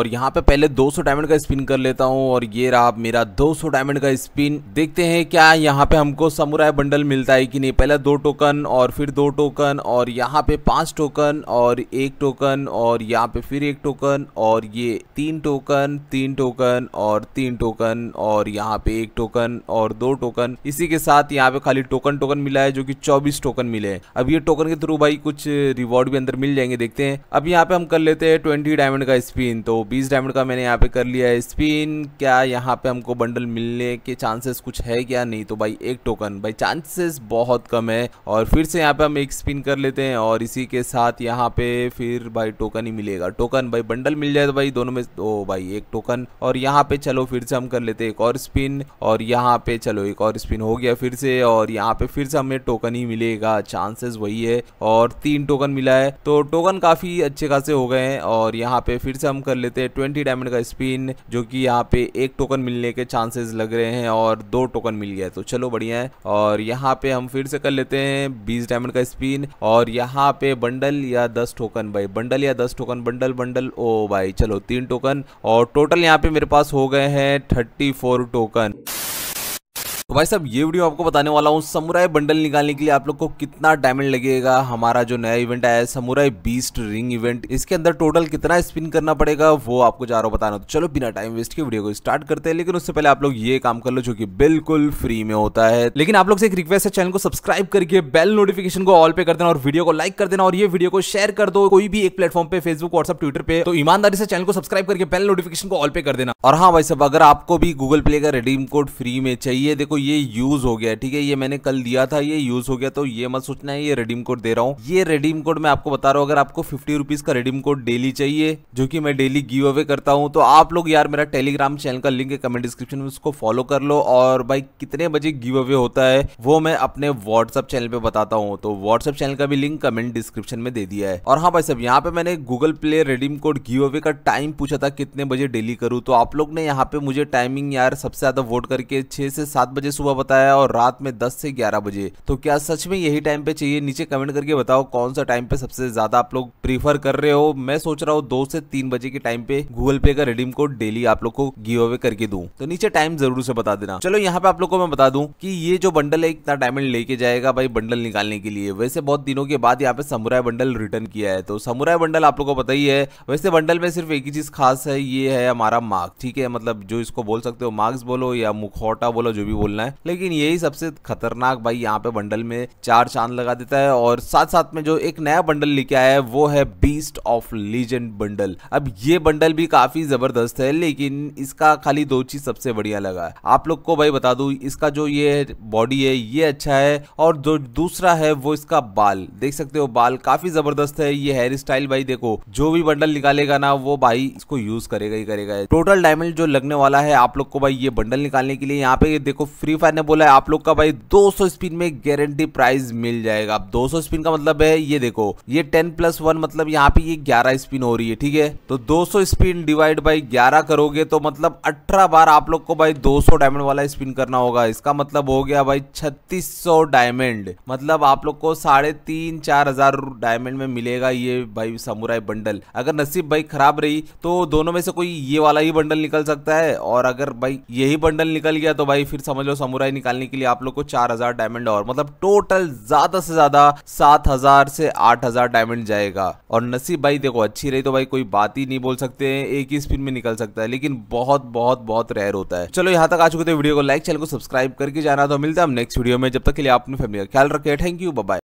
और यहाँ पे पहले 200 डायमंड का स्पिन कर लेता हूँ और ये रहा मेरा 200 डायमंड का स्पिन देखते हैं क्या यहाँ पे हमको समुराय बंडल मिलता है कि नहीं पहले दो टोकन और फिर दो टोकन और यहाँ पे पांच टोकन और एक टोकन और यहाँ पे फिर एक टोकन और ये तीन टोकन तीन टोकन और तीन टोकन और यहाँ पे एक टोकन और दो टोकन इसी के साथ यहाँ पे खाली टोकन टोकन मिला है जो की चौबीस टोकन मिले अब ये टोकन के थ्रू भाई कुछ रिवॉर्ड भी अंदर मिल जाएंगे देखते हैं अब यहाँ पे हम कर लेते हैं ट्वेंटी डायमंड का स्पिन तो बीस डायमंड का मैंने यहाँ पे कर लिया है स्पिन क्या यहाँ पे हमको बंडल मिलने के चांसेस कुछ है क्या नहीं तो भाई एक टोकन भाई चांसेस बहुत कम है और फिर से यहाँ पे हम एक स्पिन कर लेते हैं और इसी के साथ यहाँ पे फिर भाई टोकन ही मिलेगा टोकन भाई बंडल मिल जाए तो भाई दोनों में ओ भाई एक टोकन और यहाँ पे चलो फिर से हम कर लेते हैं एक और स्पिन और यहाँ पे चलो एक और स्पिन हो गया फिर से और यहाँ पे फिर से हमें टोकन ही मिलेगा चांसेस वही है और तीन टोकन मिला है तो टोकन काफी अच्छे खासे हो गए हैं और यहाँ पे फिर से हम कर लेते लेते हैं ट्वेंटी डायमंड का स्पिन जो कि यहाँ पे एक टोकन मिलने के चांसेस लग रहे हैं और दो टोकन मिल गया तो चलो बढ़िया है और यहाँ पे हम फिर से कर लेते हैं बीस डायमंड का स्पिन और यहाँ पे बंडल या दस टोकन भाई बंडल या दस टोकन बंडल बंडल ओ भाई चलो तीन टोकन और टोटल यहाँ पे मेरे पास हो गए हैं थर्टी फोर टोकन भाई साहब ये वीडियो आपको बताने वाला हूँ समुराई बंडल निकालने के लिए आप लोग को कितना डायमंड लगेगा हमारा जो नया इवेंट आया है समुराई बीस्ट रिंग इवेंट इसके अंदर टोटल कितना स्पिन करना पड़ेगा वो आपको जा रहा हूँ बताना तो चलो बिना टाइम वेस्ट के वीडियो को स्टार्ट करते हैं लेकिन उससे पहले आप लोग ये काम कर लो जो कि बिल्कुल फ्री में होता है लेकिन आप लोग से एक रिक्वेस्ट है चैनल को सब्सक्राइब करके बेल नोटिफिकेशन को ऑल पे कर देना और वीडियो को लाइक कर देना और ये वीडियो को शेयर कर दो कोई भी एक प्लेटफॉर्म पे फेसबुक व्हाट्सअप ट्विटर पे तो ईमानदारी से चैनल को सब्सक्राइब करके बेल नोटिफिकेशन को ऑल पे कर देना और हाँ भाई साहब अगर आपको भी गूगल प्ले का रिडीम कोड फ्री में चाहिए देखो ये यूज हो गया ठीक है ये मैंने कल दिया था ये यूज हो गया तो ये मत सोचना है ये रेडीम कोड दे रहा हूँ ये रेडीम कोड मैं आपको बता रहा हूँ अगर आपको फिफ्टी रुपीज का रेडीम कोड डेली चाहिए जो कि मैं डेली गिव अवे करता हूँ तो आप लोग यार मेरा टेलीग्राम चैनल का लिंक है कमेंट डिस्क्रिप्शन में उसको फॉलो कर लो और भाई कितने बजे गिव अवे होता है वो मैं अपने व्हाट्सअप चैनल पे बताता हूँ तो व्हाट्सअप चैनल का भी लिंक कमेंट डिस्क्रिप्शन में दे दिया है और हाँ भाई सब यहाँ पे मैंने Google Play redeem code giveaway का टाइम पूछा था कितने बजे डेली करूँ तो आप लोग ने यहाँ पे मुझे टाइमिंग यार सबसे ज्यादा वोट करके छह से सात बजे सुबह बताया और रात में दस से ग्यारह बजे तो क्या सच में यही टाइम पे चाहिए नीचे कमेंट करके बताओ कौन सा टाइम पे सबसे ज्यादा आप लोग प्रीफर कर रहे हो मैं सोच रहा हूँ दो से तीन बजे के टाइम पे गूगल पे का रिडीम कोड डेली आप लोग को गिव अवे करके दू तो नीचे टाइम जरूर से बता देना चलो यहाँ पे आप लोग को मैं बता दूं कि ये जो बंडल है इतना डायमंड लेके जाएगा भाई बंडल निकालने के लिए वैसे बहुत दिनों के बाद यहाँ पे समुराय बंडल रिटर्न किया है तो समुराय बंडल आप लोग को पता ही है वैसे बंडल में सिर्फ एक ही चीज खास है ये है हमारा मार्क ठीक है मतलब जो इसको बोल सकते हो मार्क्स बोलो या मुखौटा बोलो जो भी बोलना खेलना है लेकिन यही सबसे खतरनाक भाई यहाँ पे बंडल में चार चांद लगा देता है और साथ साथ में जो एक नया बंडल लेके आया है वो है बीस्ट ऑफ लीजेंड बंडल अब ये बंडल भी काफी जबरदस्त है लेकिन इसका खाली दो चीज सबसे बढ़िया लगा है आप लोग को भाई बता दू इसका जो ये बॉडी है ये अच्छा है और जो दूसरा है वो इसका बाल देख सकते हो बाल काफी जबरदस्त है ये हेयर स्टाइल भाई देखो जो भी बंडल निकालेगा ना वो भाई इसको यूज करेगा ही करेगा टोटल डायमंड जो लगने वाला है आप लोग को भाई ये बंडल निकालने के लिए यहाँ पे देखो फ्री फायर ने बोला है आप लोग का भाई 200 स्पिन में गारंटी प्राइस मिल जाएगा अब 200 स्पिन का मतलब है ये देखो ये 10 प्लस वन मतलब यहाँ पे ये 11 स्पिन हो रही है ठीक है तो 200 स्पिन डिवाइड बाई 11 करोगे तो मतलब 18 बार आप लोग को भाई 200 डायमंड वाला स्पिन करना होगा इसका मतलब हो गया भाई छत्तीस डायमंड मतलब आप लोग को साढ़े तीन चार हजार डायमंड में मिलेगा ये भाई समुराई बंडल अगर नसीब भाई खराब रही तो दोनों में से कोई ये वाला ही बंडल निकल सकता है और अगर भाई यही बंडल निकल गया तो भाई फिर समझ लो समुराई निकालने के लिए आप लोग को चार हजार डायमंड और मतलब टोटल ज्यादा से ज्यादा सात हजार से आठ हजार डायमंड जाएगा और नसीब भाई देखो अच्छी रही तो भाई कोई बात ही नहीं बोल सकते हैं एक ही स्पिन में निकल सकता है लेकिन बहुत बहुत बहुत रेयर होता है चलो यहाँ तक आ चुके थे वीडियो को लाइक चैनल को सब्सक्राइब करके जाना तो मिलता है हम नेक्स्ट वीडियो में जब तक के लिए अपनी फैमिली का ख्याल रखें थैंक यू बाय